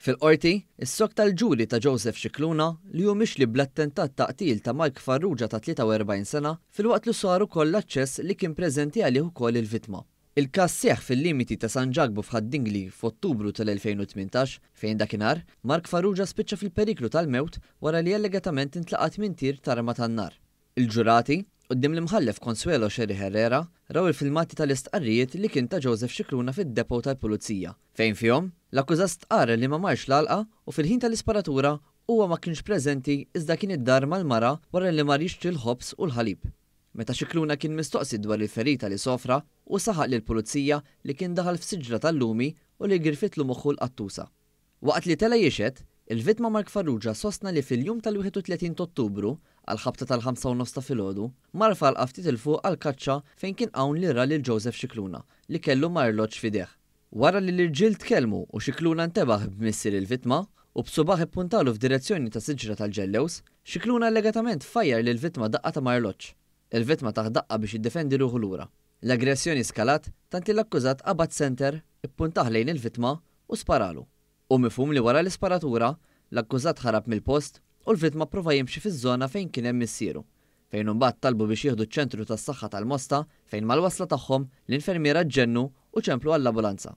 Fil-qorti, is-sok tal-ġuri ta' Joseph Xikluna li hu mixli bl-attentat ta' qtil ta' Mark Farrugia ta' 43 sena fil-waqt li saru koll aċċess li kien preżenti għalih ukoll il-vittma. Il-kas seħ fil-limiti ta' San Ġagbu f'Ħaddingli f'Ottubru tal-2018 fejn dakinhar, Mark Farrugia spiċċa fil-periklu tal-mewt wara li allegatament intlaqat minn tir ta' tan-nar. Il-ġurati Qoddim l-imħallef Consuelo Sherry Herrera raw il-filmati tal-istqarrijiet li kien ta' Joseph Xikruna fid-depo tal-Pulizija. Fejn fihom, l-akkużat stqar li ma marx l-alqa u fil-ħin tal-isparatura huwa ma kienx preżenti iżda kien id-dar mal-mara wara li mar il-ħobs u l-ħalib. Meta Xikruna kien mistoqsi dwar il-ferita li sofra u saħaq lil pulizija li kien daħal f'siġra tal-lumi u li girfitlu moħħu l-qattusa. Waqt li tela jiexet, Il-vitma Mark Farrugia sostna li fil-jum tal-31 ottubru għal-ħabta tal-5 ta' filgħodu marfa għal-qaftit il-fuq għal-kaċċa fejn kien hawn lira lil Joseph Xikluna li kellu marloġġ fideħ. Wara li l-irġil tkellmu u Xikluna ntebaħ b'missir il-vitma u b'subaħ ippuntalu f'direzzjoni ta' siġra tal-ġellews, Xikluna allegatament fajjar l vitma daqqa ta' marloċ. Il-vitma taħdaqqa biex jiddefendi ruħu lura. L-aggressjoni skalat tanti l-akkużat qabad center ippuntaħ lejn il-vitma u sparalu. U mifhum li wara l-isparatura, l-akkużat ħarab mill-post u l-vittma prova jimxi fiż-żona fejn kien hemm missieru. Fejn imbagħad talbu biex jieħdu ċ-ċentru tas-saħħa tal-Mosta fejn mal-wasla tagħhom l-infermiera ġennu u ċemplu għall-ambulanza.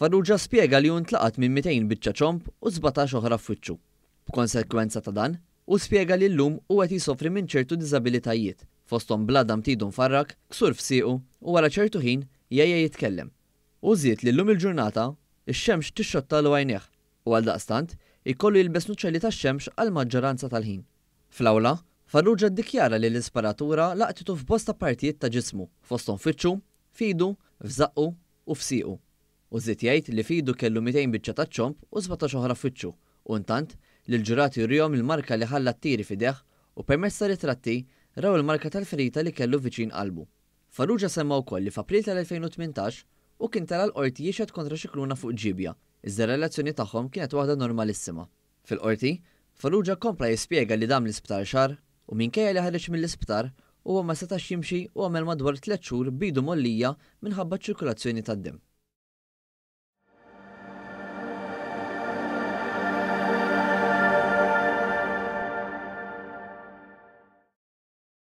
Farrugia spiega li juntlaqat minn 200 biċċa ċomp u 17 oħra f'wiċċu. B'konsekwenza ta' dan, u spiega li llum u qed jisofri minn ċertu diżabilitajiet fostom bladam tidum farrak, ksur f'siqu u wara ċertu ħin jajja jitkellem. U ziet li l-lum il-ġurnata ix-xemx tixxotta l għajneħ u għal daqstant ikollu jilbes nuċċelli tax-xemx għal maġġoranza tal-ħin. Fl-awla, Farrugia ddikjara li l-isparatura laqtitu f'bosta partijiet ta' ġismu, fostom fitxu, fidu, f'zaqqu u f'siqu. U zitt jgħid li fidu kellu 200 biċċa ta' ċomp u 17 oħra fitxu, u intant li l-ġurati jurjom il-marka li ħalla t-tiri fideħ u permessa li tratti raw il-marka tal-ferita li kellu viċin qalbu. Farrugia semma wkoll li f'April tal-2018 u kien tara l-qorti jiexed kontra xikluna fuq ġibja, iżda relazzjoni tagħhom kienet waħda normalissima. Fil-qorti, Faruġa kompla jispjega li dam l-isptar xar u minkejja li ħareġ mill-isptar huwa ma setax jimxi u għamel madwar tliet xhur bidu mollija minħabba ċirkulazzjoni tad-dim.